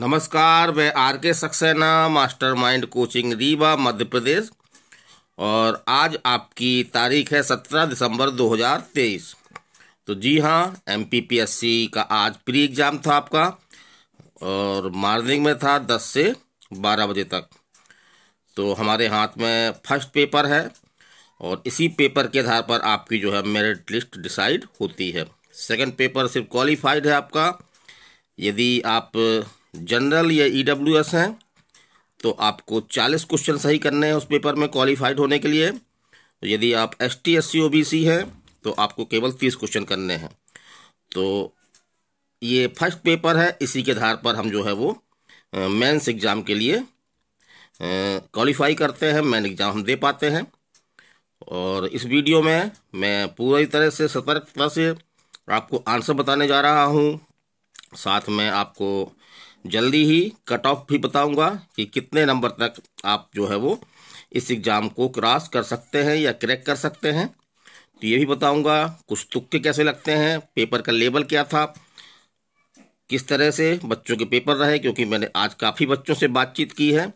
नमस्कार मैं R K Saxena master mind coaching Rewa Madhya Pradesh और आज आपकी तारीख है सत्रह दिसंबर 2023 तो जी हाँ एम का आज प्री एग्ज़ाम था आपका और मॉर्निंग में था 10 से 12 बजे तक तो हमारे हाथ में फर्स्ट पेपर है और इसी पेपर के आधार पर आपकी जो है मेरिट लिस्ट डिसाइड होती है सेकंड पेपर सिर्फ क्वालिफाइड है आपका यदि आप जनरल या ई e हैं तो आपको 40 क्वेश्चन सही करने हैं उस पेपर में क्वालिफाइड होने के लिए तो यदि आप S T S C O B C हैं तो आपको केवल 30 क्वेश्चन करने हैं तो ये फर्स्ट पेपर है इसी के आधार पर हम जो है वो मेंस एग्ज़ाम के लिए क्वालिफाई करते हैं मेन एग्ज़ाम हम दे पाते हैं और इस वीडियो में मैं पूरी तरह से सतर्कता से आपको आंसर बताने जा रहा हूँ साथ में आपको जल्दी ही कट ऑफ भी बताऊंगा कि कितने नंबर तक आप जो है वो इस एग्ज़ाम को क्रॉस कर सकते हैं या क्रैक कर सकते हैं तो ये भी बताऊंगा कुछ तुक्के कैसे लगते हैं पेपर का लेबल क्या था किस तरह से बच्चों के पेपर रहे क्योंकि मैंने आज काफ़ी बच्चों से बातचीत की है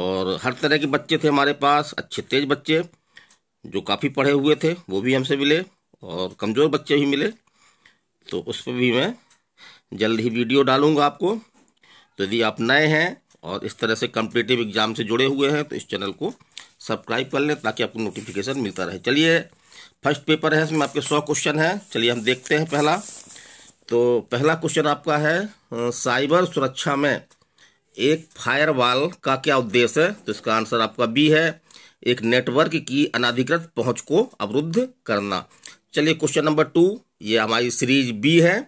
और हर तरह के बच्चे थे हमारे पास अच्छे तेज बच्चे जो काफ़ी पढ़े हुए थे वो भी हमसे मिले और कमज़ोर बच्चे भी मिले तो उस पर भी मैं जल्द ही वीडियो डालूंगा आपको तो यदि आप नए हैं और इस तरह से कम्पिटेटिव एग्ज़ाम से जुड़े हुए हैं तो इस चैनल को सब्सक्राइब कर लें ताकि आपको नोटिफिकेशन मिलता रहे चलिए फर्स्ट पेपर है इसमें आपके सौ क्वेश्चन हैं चलिए हम देखते हैं पहला तो पहला क्वेश्चन आपका है साइबर सुरक्षा में एक फायर का क्या उद्देश्य है तो इसका आंसर आपका बी है एक नेटवर्क की अनाधिकृत पहुंच को अवरुद्ध करना चलिए क्वेश्चन नंबर टू ये हमारी सीरीज बी है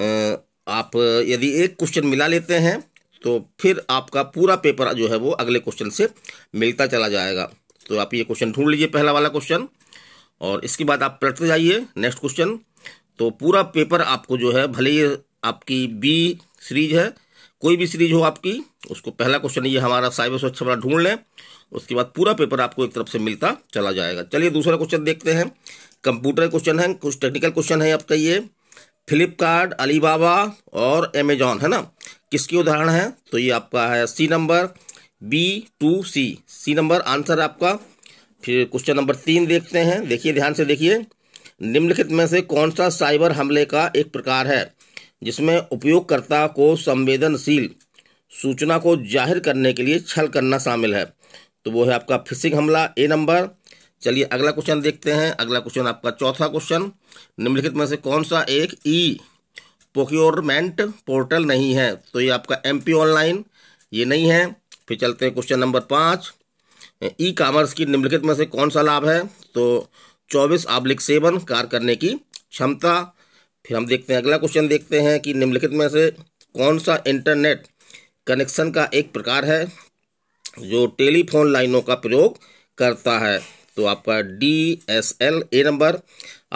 आप यदि एक क्वेश्चन मिला लेते हैं तो फिर आपका पूरा पेपर जो है वो अगले क्वेश्चन से मिलता चला जाएगा तो आप ये क्वेश्चन ढूंढ लीजिए पहला वाला क्वेश्चन और इसके बाद आप पलटते जाइए नेक्स्ट क्वेश्चन तो पूरा पेपर आपको जो है भले ही आपकी बी सीरीज है कोई भी सीरीज हो आपकी उसको पहला क्वेश्चन ये हमारा साइबर स्वच्छ हमारा ढूंढ लें उसके बाद पूरा पेपर आपको एक तरफ से मिलता चला जाएगा चलिए दूसरा क्वेश्चन देखते हैं कंप्यूटर क्वेश्चन है कुछ टेक्निकल क्वेश्चन है आपका ये फ्लिपकार्ट अलीबाबा और अमेजॉन है ना किसके उदाहरण है तो ये आपका है C number B two C C number answer आपका फिर क्वेश्चन नंबर तीन देखते हैं देखिए ध्यान से देखिए निम्नलिखित में से कौन सा साइबर हमले का एक प्रकार है जिसमें उपयोगकर्ता को संवेदनशील सूचना को जाहिर करने के लिए छल करना शामिल है तो वो है आपका फिशिंग हमला ए नंबर चलिए अगला क्वेश्चन देखते हैं अगला क्वेश्चन आपका चौथा क्वेश्चन निम्नलिखित में से कौन सा एक ई प्रोक्योरमेंट पोर्टल नहीं है तो ये आपका एम ऑनलाइन ये नहीं है फिर चलते हैं क्वेश्चन नंबर पाँच ई कामर्स की निम्नलिखित में से कौन सा लाभ है तो चौबीस आब्लिक सेवन कार्य करने की क्षमता फिर हम देखते हैं अगला क्वेश्चन देखते हैं कि निम्नलिखित में से कौन सा इंटरनेट कनेक्शन का एक प्रकार है जो टेलीफोन लाइनों का प्रयोग करता है तो आपका D S L A number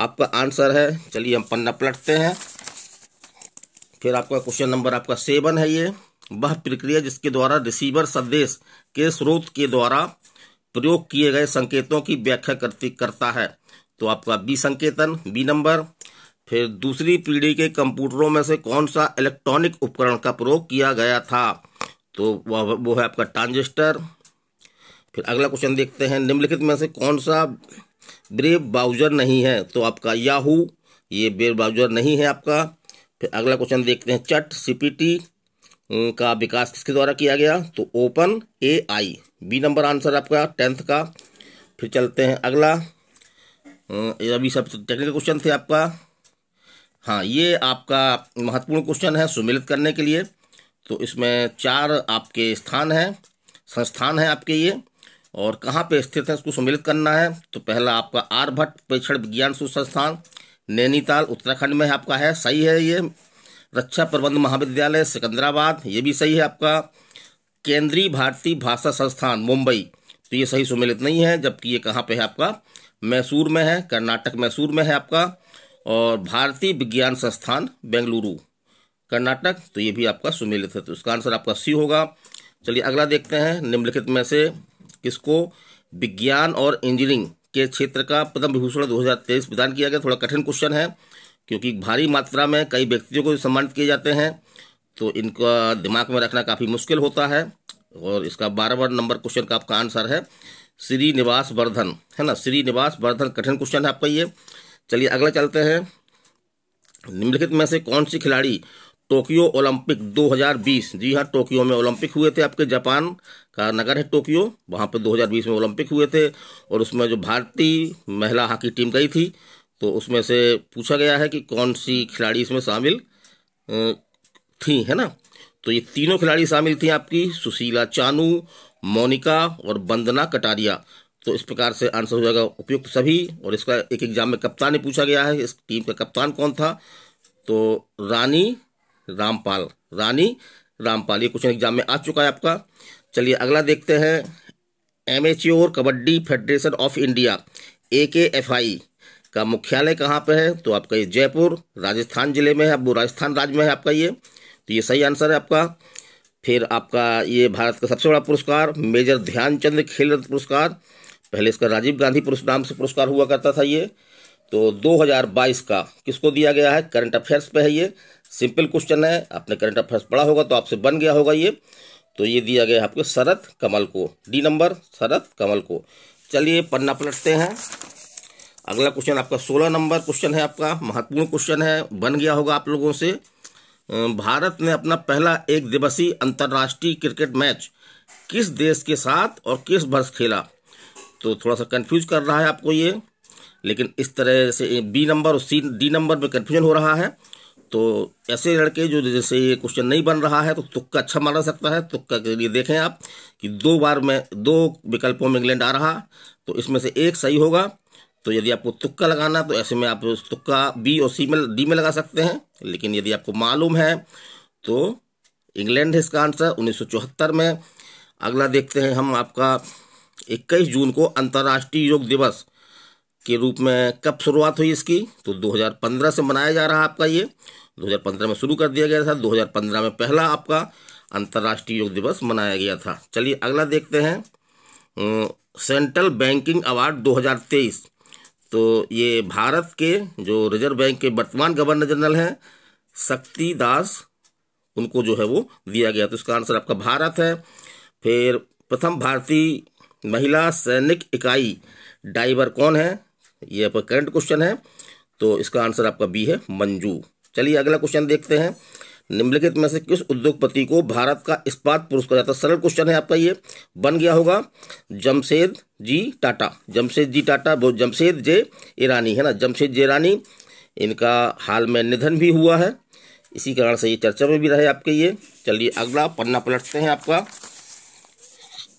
आपका आंसर है चलिए हम पन्ना पलटते हैं फिर आपका क्वेश्चन नंबर आपका सेवन है ये वह प्रक्रिया जिसके द्वारा रिसीवर संदेश के स्रोत के द्वारा प्रयोग किए गए संकेतों की व्याख्या करती करता है तो आपका बी संकेतन बी नंबर फिर दूसरी पीढ़ी के कंप्यूटरों में से कौन सा इलेक्ट्रॉनिक उपकरण का प्रयोग किया गया था तो वह वो है आपका ट्रांजिस्टर फिर अगला क्वेश्चन देखते हैं निम्नलिखित में से कौन सा ब्रेव ब्राउजर नहीं है तो आपका याहू ये ब्रेव ब्राउजर नहीं है आपका फिर अगला क्वेश्चन देखते हैं चट सी का विकास किसके द्वारा किया गया तो open A I B number answer आपका टेंथ का फिर चलते हैं अगला अभी सब टेक्निकल क्वेश्चन थे आपका हाँ ये आपका महत्वपूर्ण क्वेश्चन है सुमिलित करने के लिए तो इसमें चार आपके स्थान हैं संस्थान हैं आपके ये और कहाँ पे स्थित है उसको सम्मिलित करना है तो पहला आपका आर्भट परीक्षण विज्ञान संस्थान नैनीताल उत्तराखंड में आपका है सही है ये रक्षा प्रबंध महाविद्यालय सिकंदराबाद ये भी सही है आपका केंद्रीय भारतीय भाषा संस्थान मुंबई तो ये सही सम्मिलित नहीं है जबकि ये कहाँ पे है आपका मैसूर में है कर्नाटक मैसूर में है आपका और भारतीय विज्ञान संस्थान बेंगलुरु कर्नाटक तो ये भी आपका सम्मिलित है तो इसका आंसर आपका सी होगा चलिए अगला देखते हैं निम्नलिखित में से किसको विज्ञान और इंजीनियरिंग के क्षेत्र का पद्म विभूषण 2023 प्रदान किया गया थोड़ा कठिन क्वेश्चन है क्योंकि भारी मात्रा में कई व्यक्तियों को सम्मानित किए जाते हैं तो इनका दिमाग में रखना काफ़ी मुश्किल होता है और इसका बारह बार नंबर क्वेश्चन का आपका आंसर है श्रीनिवास वर्धन है ना श्रीनिवास वर्धन कठिन क्वेश्चन है आपका ये चलिए अगला चलते हैं निम्नलिखित में से कौन सी खिलाड़ी टोक्यो ओलंपिक 2020 जी हाँ टोक्यो में ओलंपिक हुए थे आपके जापान का नगर है टोक्यो वहाँ पे 2020 में ओलंपिक हुए थे और उसमें जो भारतीय महिला हॉकी टीम गई थी तो उसमें से पूछा गया है कि कौन सी खिलाड़ी इसमें शामिल थी है ना तो ये तीनों खिलाड़ी शामिल थी आपकी सुशीला चानू मोनिका और वंदना कटारिया तो इस प्रकार से आंसर हो जाएगा उपयुक्त सभी और इसका एक एग्जाम में कप्तान ही पूछा गया है इस टीम का कप्तान कौन था तो रानी रामपाल रानी रामपाल ये क्वेश्चन एग्जाम में आ चुका है आपका चलिए अगला देखते हैं एम ओर kabaddi federation of India A K F आई का मुख्यालय कहाँ पे है तो आपका ये जयपुर राजस्थान जिले में है अब राजस्थान राज्य में है आपका ये तो ये सही आंसर है आपका फिर आपका ये भारत का सबसे बड़ा पुरस्कार मेजर ध्यानचंद खेल रत्न पुरस्कार पहले इसका राजीव गांधी नाम से पुरस्कार हुआ करता था ये तो 2022 का किसको दिया गया है करंट अफेयर्स पे है ये सिंपल क्वेश्चन है आपने करंट अफेयर्स पढ़ा होगा तो आपसे बन गया होगा ये तो ये दिया गया आपको शरद कमल को डी नंबर शरद कमल को चलिए पन्ना पलटते हैं अगला क्वेश्चन आपका सोलह नंबर क्वेश्चन है आपका महत्वपूर्ण क्वेश्चन है बन गया होगा आप लोगों से भारत ने अपना पहला एक दिवसीय अंतर्राष्ट्रीय क्रिकेट मैच किस देश के साथ और किस वर्ष खेला तो थोड़ा सा कंफ्यूज कर रहा है आपको ये लेकिन इस तरह से बी नंबर और सी डी नंबर में कन्फ्यूजन हो रहा है तो ऐसे लड़के जो जैसे ये क्वेश्चन नहीं बन रहा है तो तुक्का अच्छा माना सकता है तुक्का के लिए देखें आप कि दो बार में दो विकल्पों में इंग्लैंड आ रहा तो इसमें से एक सही होगा तो यदि आपको तुक्का लगाना तो ऐसे में आप तुक्का बी और सी में डी में लगा सकते हैं लेकिन यदि आपको मालूम है तो इंग्लैंड है इसका आंसर चौहत्तर में अगला देखते हैं हम आपका इक्कीस जून को अंतर्राष्ट्रीय योग दिवस के रूप में कब शुरुआत हुई इसकी तो 2015 से मनाया जा रहा आपका ये 2015 में शुरू कर दिया गया था 2015 में पहला आपका अंतर्राष्ट्रीय योग दिवस मनाया गया था चलिए अगला देखते हैं सेंट्रल बैंकिंग अवार्ड 2023 तो ये भारत के जो रिजर्व बैंक के वर्तमान गवर्नर जनरल हैं शक्ति दास उनको जो है वो दिया गया तो इसका आंसर आपका भारत है फिर प्रथम भारतीय महिला सैनिक इकाई डाइवर कौन है ये आपका करंट क्वेश्चन है तो इसका आंसर आपका बी है मंजू चलिए अगला क्वेश्चन देखते हैं निम्नलिखित में से किस उद्योगपति को भारत का इस्पात पुरुष कहा जाता है सरल क्वेश्चन है आपका ये बन गया होगा जमशेद जी टाटा जमशेद जी टाटा जमशेद जे ईरानी है ना जमशेद जे ईरानी इनका हाल में निधन भी हुआ है इसी कारण से ये चर्चा में भी रहे आपके ये चलिए अगला पन्ना पलटते हैं आपका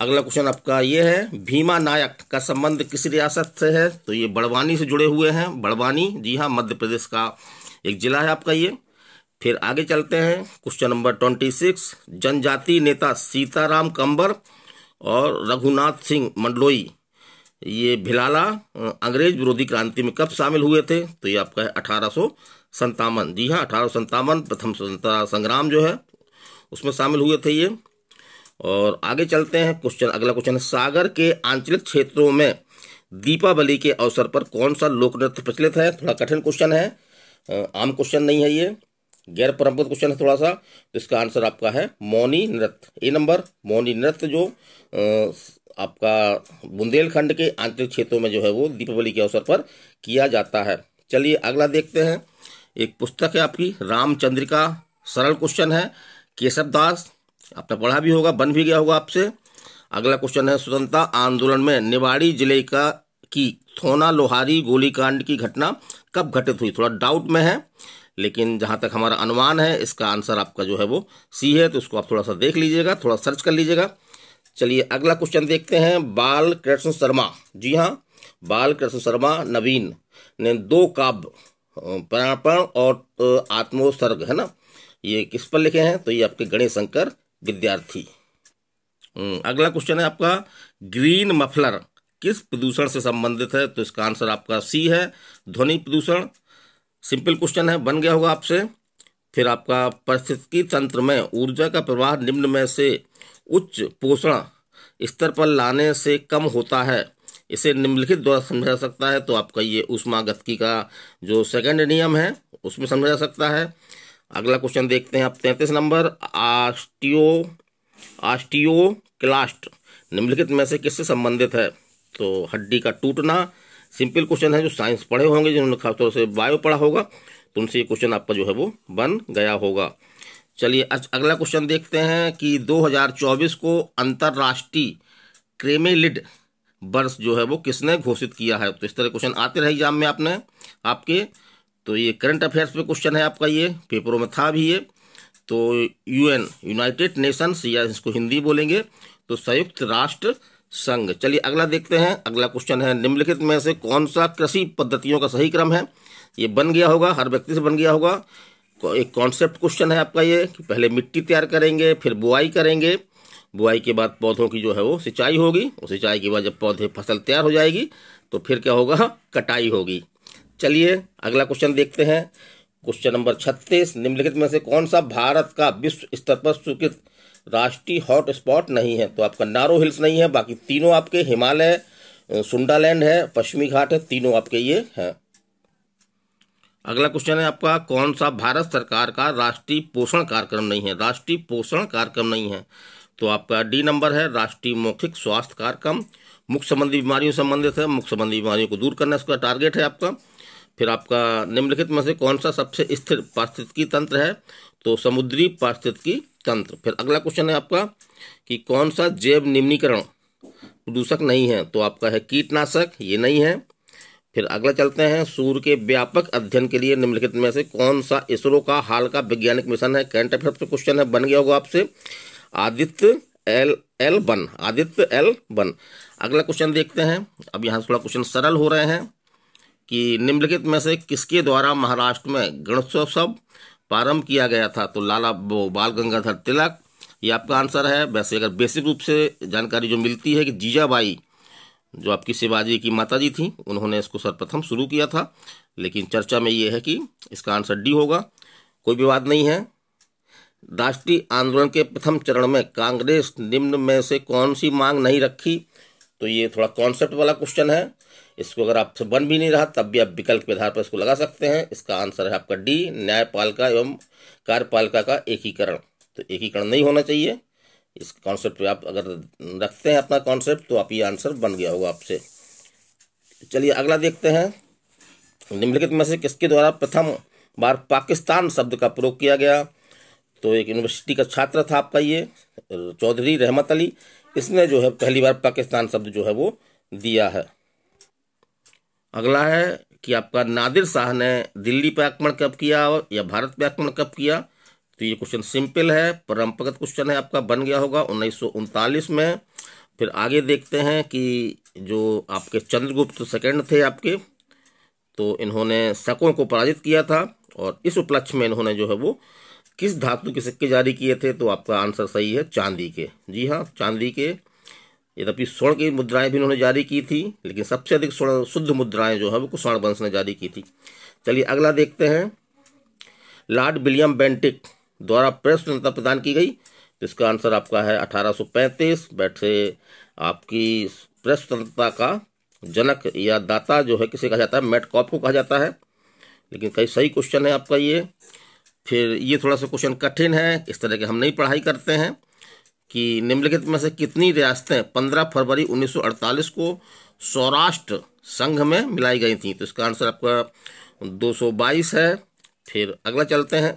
अगला क्वेश्चन आपका ये है भीमा नायक का संबंध किस रियासत से है तो ये बड़वानी से जुड़े हुए हैं बड़वानी जी हाँ मध्य प्रदेश का एक जिला है आपका ये फिर आगे चलते हैं क्वेश्चन नंबर ट्वेंटी सिक्स जनजाति नेता सीताराम कंबर और रघुनाथ सिंह मंडलोई ये भिलाला अंग्रेज विरोधी क्रांति में कब शामिल हुए थे तो ये आपका है अठारह जी हाँ अठारह प्रथम स्वतंत्रता संग्राम जो है उसमें शामिल हुए थे ये और आगे चलते हैं क्वेश्चन अगला क्वेश्चन है सागर के आंचलिक क्षेत्रों में दीपावली के अवसर पर कौन सा लोक नृत्य प्रचलित है थोड़ा कठिन क्वेश्चन है आम क्वेश्चन नहीं है ये गैर परंपरागत क्वेश्चन है थोड़ा सा तो इसका आंसर आपका है मौनी नृत्य ए नंबर मौनी नृत्य जो आपका बुंदेलखंड के आंतरिक क्षेत्रों में जो है वो दीपावली के अवसर पर किया जाता है चलिए अगला देखते हैं एक पुस्तक है आपकी रामचंद्रिका सरल क्वेश्चन है केशव दास आपने तो पढ़ा भी होगा बन भी गया होगा आपसे अगला क्वेश्चन है स्वतंत्रता आंदोलन में निवाड़ी जिले का की थोना लोहारी गोलीकांड की घटना कब घटित हुई थोड़ा डाउट में है लेकिन जहाँ तक हमारा अनुमान है इसका आंसर आपका जो है वो सी है तो उसको आप थोड़ा सा देख लीजिएगा थोड़ा सर्च कर लीजिएगा चलिए अगला क्वेश्चन देखते हैं बाल कृष्ण शर्मा जी हाँ बाल कृष्ण शर्मा नवीन ने दो काव्य प्राणपण और आत्मोत्सर्ग है ना ये किस पर लिखे हैं तो ये आपके गणेश शंकर विद्यार्थी हम्म, अगला क्वेश्चन है आपका ग्रीन मफलर किस प्रदूषण से संबंधित है तो इसका आंसर आपका सी है ध्वनि प्रदूषण सिंपल क्वेश्चन है बन गया होगा आपसे फिर आपका परिस्थितिकी तंत्र में ऊर्जा का प्रवाह निम्न में से उच्च पोषण स्तर पर लाने से कम होता है इसे निम्नलिखित द्वारा समझा जा सकता है तो आपका ये उष्मा गति का जो सेकंड नियम है उसमें समझा जा सकता है अगला क्वेश्चन देखते हैं आप तैंतीस नंबर आस्टियो आस्टियो क्लास्ट निम्नलिखित में से किससे संबंधित है तो हड्डी का टूटना सिंपल क्वेश्चन है जो साइंस पढ़े होंगे जिन्होंने खासतौर से बायो पढ़ा होगा तो उनसे ये क्वेश्चन आपका जो है वो बन गया होगा चलिए अगला क्वेश्चन देखते हैं कि 2024 को अंतर्राष्ट्रीय क्रेमेलिड वर्ष जो है वो किसने घोषित किया है तो इस तरह क्वेश्चन आते रहे एग्जाम में आपने आपके तो ये करंट अफेयर्स पे क्वेश्चन है आपका ये पेपरों में था भी ये तो यूएन यूनाइटेड नेशंस या इसको हिंदी बोलेंगे तो संयुक्त राष्ट्र संघ चलिए अगला देखते हैं अगला क्वेश्चन है निम्नलिखित में से कौन सा कृषि पद्धतियों का सही क्रम है ये बन गया होगा हर व्यक्ति से बन गया होगा एक कॉन्सेप्ट क्वेश्चन है आपका ये कि पहले मिट्टी तैयार करेंगे फिर बुआई करेंगे बुआई के बाद पौधों की जो है वो सिंचाई होगी और सिंचाई के बाद जब पौधे फसल तैयार हो जाएगी तो फिर क्या होगा कटाई होगी चलिए अगला क्वेश्चन देखते हैं क्वेश्चन नंबर छत्तीस निम्नलिखित में से कौन सा भारत का विश्व स्तर पर स्वीकृत राष्ट्रीय हॉटस्पॉट नहीं है तो आपका नारो हिल्स नहीं है बाकी तीनों आपके हिमालय सुंडालैंड है पश्चिमी घाट है तीनों आपके ये हैं अगला क्वेश्चन है आपका कौन सा भारत सरकार का राष्ट्रीय पोषण कार्यक्रम नहीं है राष्ट्रीय पोषण कार्यक्रम नहीं है तो आपका डी नंबर है राष्ट्रीय मौखिक स्वास्थ्य कार्यक्रम मुख्य संबंधी बीमारियों संबंधित है मुख्य संबंधी बीमारियों को दूर करना इसका टारगेट है आपका फिर आपका निम्नलिखित में से कौन सा सबसे स्थिर पारिस्थितिकी तंत्र है तो समुद्री पारिस्थितिकी तंत्र फिर अगला क्वेश्चन है आपका कि कौन सा जैव निम्नीकरण प्रदूषक नहीं है तो आपका है कीटनाशक ये नहीं है फिर अगला चलते हैं सूर्य के व्यापक अध्ययन के लिए निम्नलिखित में से कौन सा इसरो का हाल का वैज्ञानिक मिशन है कैंट अफेयर पे क्वेश्चन है बन गया होगा आपसे Aditya L L one Aditya L one अगला क्वेश्चन देखते हैं अब यहाँ थोड़ा क्वेश्चन सरल हो रहे हैं कि निम्नलिखित में से किसके द्वारा महाराष्ट्र में गणेशोत्सव प्रारंभ किया गया था तो लाला वो बाल गंगाधर तिलक ये आपका आंसर है वैसे अगर बेसिक रूप से जानकारी जो मिलती है कि जीजाबाई जो आपकी शिवाजी की माताजी थी उन्होंने इसको सर्वप्रथम शुरू किया था लेकिन चर्चा में ये है कि इसका आंसर डी होगा कोई विवाद नहीं है राष्ट्रीय आंदोलन के प्रथम चरण में कांग्रेस निम्न में से कौन सी मांग नहीं रखी तो ये थोड़ा कॉन्सेप्ट वाला क्वेश्चन है इसको अगर आपसे बन भी नहीं रहा तब भी आप विकल्प के आधार पर इसको लगा सकते हैं इसका आंसर है आपका डी न्यायपालिका एवं कार्यपालिका का एकीकरण तो एकीकरण नहीं होना चाहिए इस कॉन्सेप्ट पे आप अगर रखते हैं अपना कॉन्सेप्ट तो आप ये आंसर बन गया होगा आपसे चलिए अगला देखते हैं निम्नलिखित में से किसके द्वारा प्रथम बार पाकिस्तान शब्द का प्रयोग किया गया तो एक यूनिवर्सिटी का छात्र था आपका ये चौधरी रहमत अली इसने जो है पहली बार पाकिस्तान शब्द जो है वो दिया है अगला है कि आपका नादिर शाह ने दिल्ली पर आक्रमण कब किया और या भारत पर आक्रमण कब किया तो ये क्वेश्चन सिंपल है परंपरागत क्वेश्चन है आपका बन गया होगा उन्नीस में फिर आगे देखते हैं कि जो आपके चंद्रगुप्त सेकेंड थे आपके तो इन्होंने शकों को पराजित किया था और इस उपलक्ष्य में इन्होंने जो है वो किस धातु के सिक्के जारी किए थे तो आपका आंसर सही है चांदी के जी हाँ चांदी के यद्यपि स्वर्ण की मुद्राएं भी उन्होंने जारी की थी लेकिन सबसे अधिक स्वर्ण शुद्ध मुद्राएं जो है वो कुषाण वंश ने जारी की थी चलिए अगला देखते हैं लॉर्ड विलियम बेंटिक द्वारा प्रेस स्वतंत्रता प्रदान की गई तो इसका आंसर आपका है 1835 बैठ बैठे आपकी प्रेस स्वतंत्रता का जनक या दाता जो है किसे कहा जाता है मेटकॉप को कहा जाता है लेकिन कई सही क्वेश्चन है आपका ये फिर ये थोड़ा सा क्वेश्चन कठिन है इस तरह के हम नहीं पढ़ाई करते हैं कि निम्नलिखित में से कितनी रियासतें 15 फरवरी 1948 को सौराष्ट्र संघ में मिलाई गई थी तो इसका आंसर आपका 222 है फिर अगला चलते हैं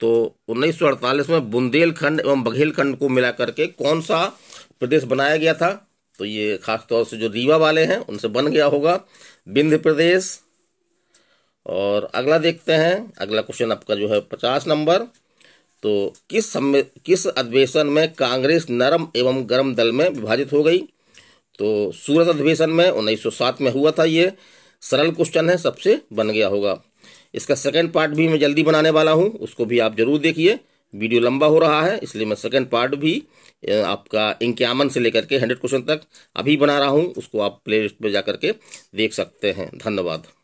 तो 1948 में बुंदेलखंड एवं बघेलखंड को मिला करके कौन सा प्रदेश बनाया गया था तो ये खासतौर से जो रीवा वाले हैं उनसे बन गया होगा विंध्य प्रदेश और अगला देखते हैं अगला क्वेश्चन आपका जो है पचास नंबर तो किस समय किस अधिवेशन में कांग्रेस नरम एवं गर्म दल में विभाजित हो गई तो सूरत अधिवेशन में 1907 में हुआ था ये सरल क्वेश्चन है सबसे बन गया होगा इसका सेकंड पार्ट भी मैं जल्दी बनाने वाला हूँ उसको भी आप जरूर देखिए वीडियो लंबा हो रहा है इसलिए मैं सेकंड पार्ट भी आपका इक्यावन से लेकर के हंड्रेड क्वेश्चन तक अभी बना रहा हूँ उसको आप प्ले लिस्ट पर जा करके देख सकते हैं धन्यवाद